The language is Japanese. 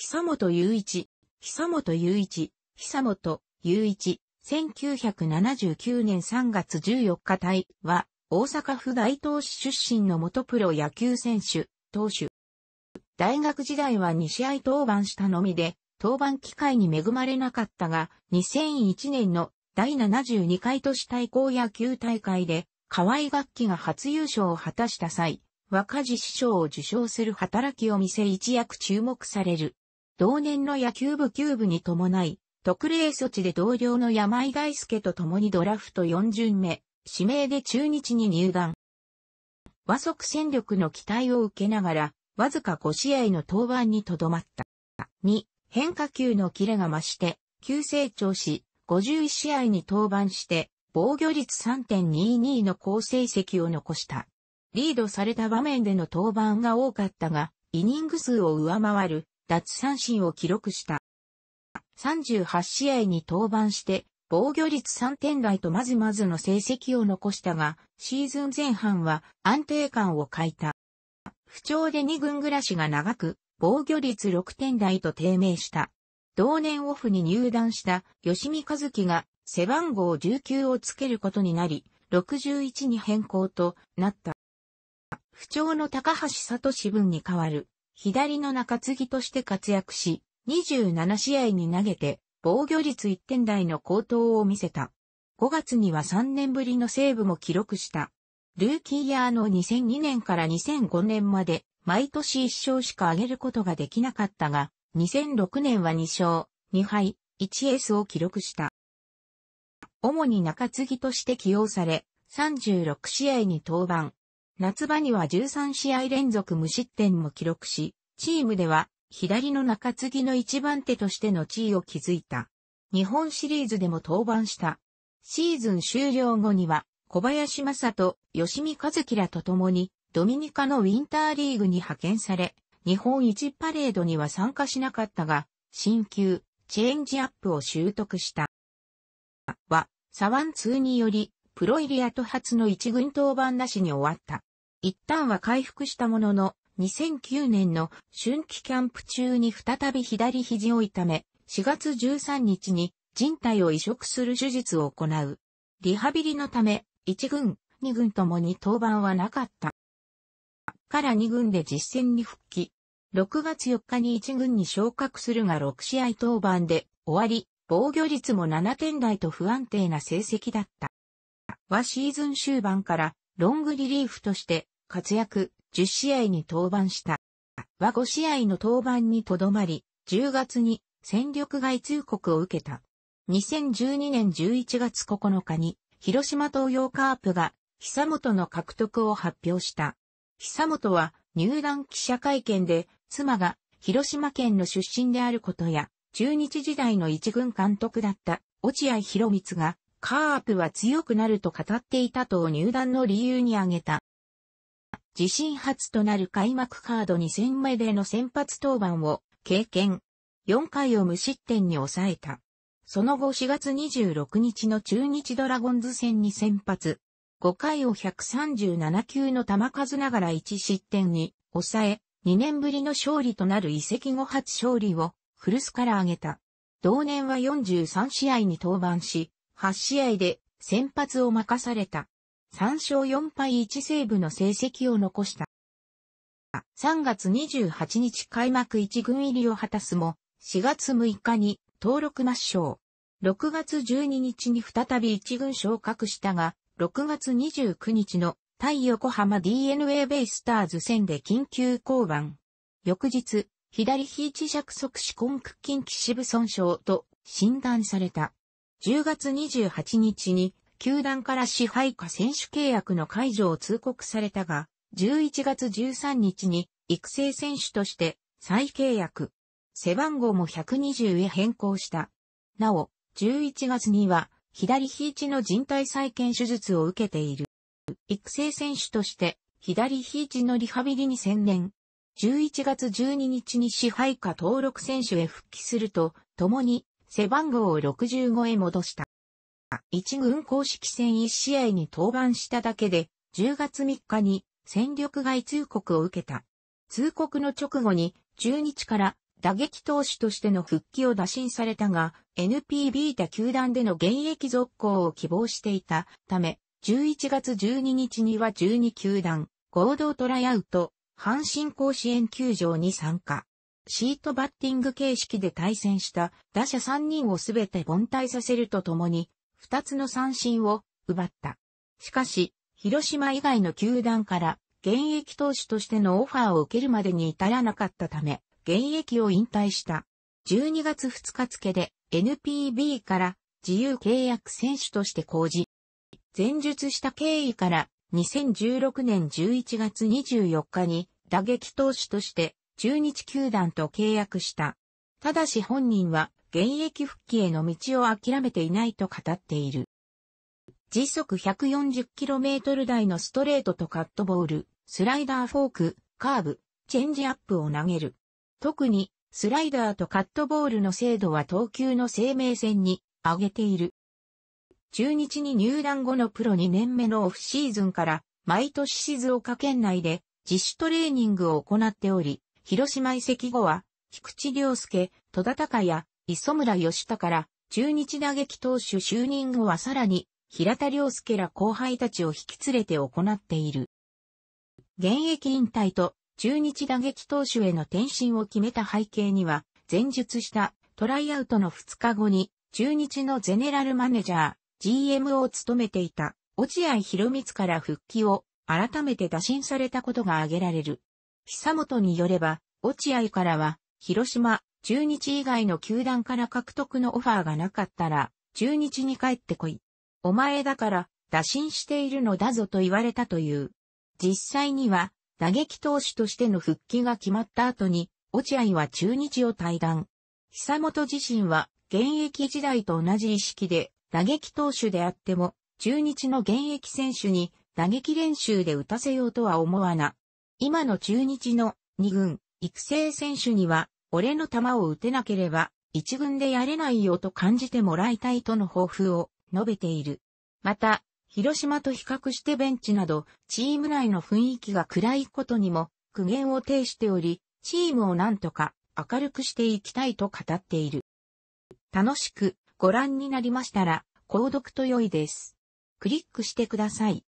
久本雄一、久本雄一、久本雄一、1979年3月14日隊は、大阪府大東市出身の元プロ野球選手、投手。大学時代は2試合登板したのみで、登板機会に恵まれなかったが、2001年の第72回都市対抗野球大会で、河合楽器が初優勝を果たした際、若次師匠を受賞する働きを見せ一躍注目される。同年の野球部球部に伴い、特例措置で同僚の山井大輔と共にドラフト4巡目、指名で中日に入団。和足戦力の期待を受けながら、わずか5試合の登板にとどまった。2、変化球のキレが増して、急成長し、51試合に登板して、防御率3.22の好成績を残した。リードされた場面での登板が多かったが、イニング数を上回る奪三振を記録した。38試合に登板して、防御率3点台とまずまずの成績を残したが、シーズン前半は安定感を欠いた。不調で2軍暮らしが長く、防御率6点台と低迷した。同年オフに入団した吉見和樹が背番号19をつけることになり、61に変更となった。不調の高橋里志文に代わる左の中継ぎとして活躍し、27試合に投げて、防御率1点台の高騰を見せた。5月には3年ぶりのセーブも記録した。ルーキーイヤーの2002年から2005年まで、毎年1勝しか上げることができなかったが、2006年は2勝、2敗、1エスを記録した。主に中継ぎとして起用され、36試合に登板、夏場には13試合連続無失点も記録し、チームでは左の中継ぎの一番手としての地位を築いた。日本シリーズでも登板した。シーズン終了後には、小林正人、吉見和樹らと共に、ドミニカのウィンターリーグに派遣され、日本一パレードには参加しなかったが、新旧、チェンジアップを習得した。は、サワン2により、プロイリアと初の一軍登板なしに終わった。一旦は回復したものの、2009年の春季キャンプ中に再び左肘を痛め、4月13日に人体を移植する手術を行う。リハビリのため、1軍、2軍ともに登板はなかった。から2軍で実戦に復帰。6月4日に1軍に昇格するが6試合登板で終わり、防御率も7点台と不安定な成績だった。はシーズン終盤からロングリリーフとして活躍、10試合に登板した。は5試合の登板にとどまり、10月に戦力外通告を受けた。2012年11月9日に、広島東洋カープが、久本の獲得を発表した。久本は入団記者会見で、妻が広島県の出身であることや、中日時代の一軍監督だった落合博光がカープは強くなると語っていたと入団の理由に挙げた。自身初となる開幕カード2戦目での先発登板を経験。4回を無失点に抑えた。その後4月26日の中日ドラゴンズ戦に先発。5回を137球の球数ながら1失点に抑え、2年ぶりの勝利となる移籍後初勝利を古巣から挙げた。同年は43試合に登板し、8試合で先発を任された。3勝4敗1セーブの成績を残した。3月28日開幕1軍入りを果たすも、4月6日に登録抹消。6月12日に再び1軍昇格したが、6月29日の対横浜 DNA ベイスターズ戦で緊急降板。翌日、左肘尺足手根屈筋起部損傷と診断された。10月28日に球団から支配下選手契約の解除を通告されたが、11月13日に育成選手として再契約。背番号も120へ変更した。なお、11月には左肘の人体再建手術を受けている。育成選手として左肘のリハビリに専念。11月12日に支配下登録選手へ復帰すると、共に背番号を65へ戻した。一軍公式戦一試合に登板しただけで、10月3日に戦力外通告を受けた。通告の直後に、中日から打撃投手としての復帰を打診されたが、NPB 他球団での現役続行を希望していたため、11月12日には12球団、合同トライアウト、阪神甲子園球場に参加。シートバッティング形式で対戦した打者3人をすべて凡退させるとともに、2つの三振を奪った。しかし、広島以外の球団から現役投手としてのオファーを受けるまでに至らなかったため、現役を引退した。12月2日付で NPB から自由契約選手として講じ、前述した経緯から2016年11月24日に打撃投手として中日球団と契約した。ただし本人は現役復帰への道を諦めていないと語っている。時速 140km 台のストレートとカットボール、スライダーフォーク、カーブ、チェンジアップを投げる。特に、スライダーとカットボールの精度は投球の生命線に上げている。中日に入団後のプロ2年目のオフシーズンから、毎年静岡県内で自主トレーニングを行っており、広島移籍後は、菊池良介、戸田隆也、磯村義孝ら、中日打撃投手就任後はさらに、平田良介ら後輩たちを引き連れて行っている。現役引退と中日打撃投手への転身を決めた背景には、前述したトライアウトの2日後に、中日のゼネラルマネージャー、GM を務めていた落合博光から復帰を改めて打診されたことが挙げられる。久本によれば、落合からは、広島、中日以外の球団から獲得のオファーがなかったら、中日に帰ってこい。お前だから、打診しているのだぞと言われたという。実際には、打撃投手としての復帰が決まった後に、落合は中日を退団。久本自身は、現役時代と同じ意識で、打撃投手であっても、中日の現役選手に打撃練習で打たせようとは思わな今の中日の2軍、育成選手には、俺の球を打てなければ、1軍でやれないよと感じてもらいたいとの抱負を述べている。また、広島と比較してベンチなど、チーム内の雰囲気が暗いことにも苦言を呈しており、チームをなんとか明るくしていきたいと語っている。楽しくご覧になりましたら、購読と良いです。クリックしてください。